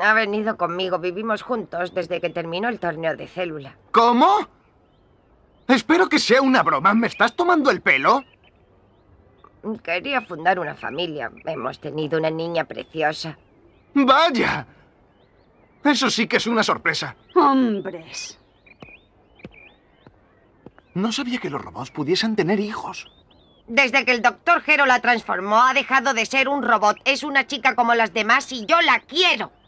Ha venido conmigo, vivimos juntos desde que terminó el torneo de célula. ¿Cómo? Espero que sea una broma, ¿me estás tomando el pelo? Quería fundar una familia. Hemos tenido una niña preciosa. ¡Vaya! Eso sí que es una sorpresa. Hombres. No sabía que los robots pudiesen tener hijos. Desde que el doctor Gero la transformó, ha dejado de ser un robot. Es una chica como las demás y yo la quiero.